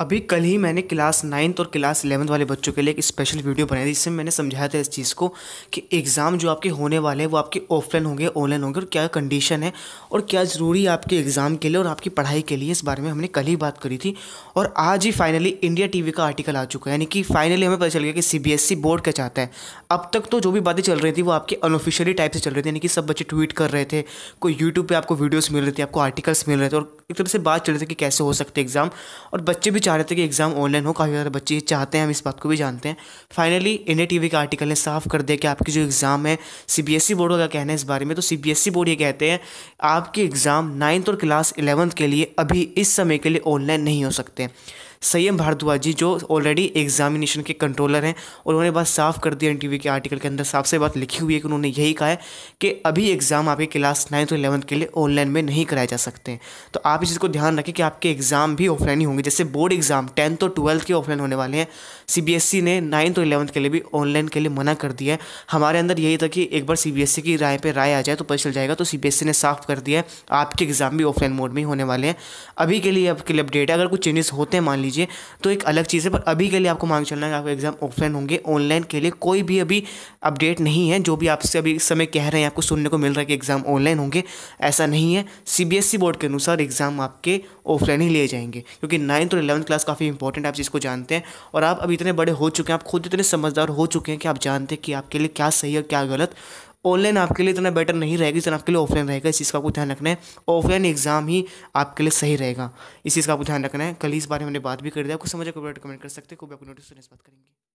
अभी कल ही मैंने क्लास नाइन्थ और क्लास इलेवंथ वाले बच्चों के लिए एक स्पेशल वीडियो बनाई थी जिसमें मैंने समझाया था इस चीज़ को कि एग्ज़ाम जो आपके होने वाले हैं वो आपके ऑफलाइन होंगे ऑनलाइन होंगे और क्या कंडीशन है और क्या ज़रूरी है आपके एग्ज़ाम के लिए और आपकी पढ़ाई के लिए इस बारे में हमने कल ही बात करी थी और आज ही फाइनली इंडिया टी का आर्टिकल आ चुका है यानी कि फाइनली हमें पता चल गया कि सी बोर्ड e क्या चाहता है अब तक तो जो भी बातें चल रही थी वो आपके अनऑफिशियली टाइप से चल रही थी यानी कि सब बच्चे ट्वीट कर रहे थे कोई यूट्यूब पर आपको वीडियोज़ मिल रही थी आपको आर्टिकल्स मिल रहे थे और एक तरह से बात चल रही थी कि कैसे हो सकते एग्ज़ाम और बच्चे भी चाह रहे थे कि एग्ज़ाम ऑनलाइन हो काफ़ी सारे बच्चे चाहते हैं हम इस बात को भी जानते हैं फाइनली इंडिया टी के आर्टिकल ने साफ कर दिया कि आपकी जो एग्ज़ाम है ई बोर्ड का कहना है इस बारे में तो ई बोर्ड e ये कहते हैं आपके एग्ज़ाम नाइन्थ और क्लास इलेवंथ के लिए अभी इस समय के लिए ऑनलाइन नहीं हो सकते संयम भारद्वाज जी जो ऑलरेडी एग्जामिनेशन के कंट्रोलर हैं उन्होंने बात साफ कर दी एन के आर्टिकल के अंदर साफ से बात लिखी हुई है कि उन्होंने यही कहा है कि अभी एग्ज़ाम आपके क्लास नाइन्थ और इलेवंथ के लिए ऑनलाइन में नहीं कराए जा सकते हैं तो आप इस चीज़ को ध्यान रखें कि आपके एग्ज़ाम भी ऑफलाइन ही होंगे जैसे बोर्ड एग्ज़ाम टेंथ और ट्वेल्थ के ऑफलाइन होने वाले हैं सी e ने नाइन्थ और इलेवंथ के लिए भी ऑनलाइन के लिए मना कर दिया है हमारे अंदर यही था कि एक बार सी e की राय पर राय आ जाए तो पता चल जाएगा तो सी e ने साफ कर दिया है आपके एग्ज़ाम भी ऑफलाइन मोड में ही होने वाले हैं अभी के लिए आपके लिए अपडेट है अगर कुछ चेंजेस होते हैं मान लीजिए लीजिए तो एक अलग चीज़ है पर अभी के लिए आपको मांग चलना है आपके एग्ज़ाम ऑफलाइन होंगे ऑनलाइन के लिए कोई भी अभी अपडेट नहीं है जो भी आपसे अभी इस समय कह रहे हैं आपको सुनने को मिल रहा है कि एग्ज़ाम ऑनलाइन होंगे ऐसा नहीं है सीबीएसई बोर्ड e के अनुसार एग्ज़ाम आपके ऑफलाइन ही लिए जाएंगे क्योंकि नाइन्थ और इलेवंथ क्लास काफ़ी इंपॉर्टेंट आप जिसको जानते हैं और आप अभी इतने बड़े हो चुके हैं आप खुद इतने समझदार हो चुके हैं कि आप जानते हैं कि आपके लिए क्या सही है क्या गलत ऑनलाइन आपके लिए इतना बेटर नहीं रहेगा जितना आपके लिए ऑफलाइन रहेगा इस चीज़ का आपको ध्यान रखना है ऑफलाइन एग्जाम ही आपके लिए सही रहेगा इस चीज़ का आपको ध्यान रखना है कल इस बारे में हमने बात भी कर दिया आपको समझ कमेंट कर सकते हैं कोई आपको नोटिस बात करेंगे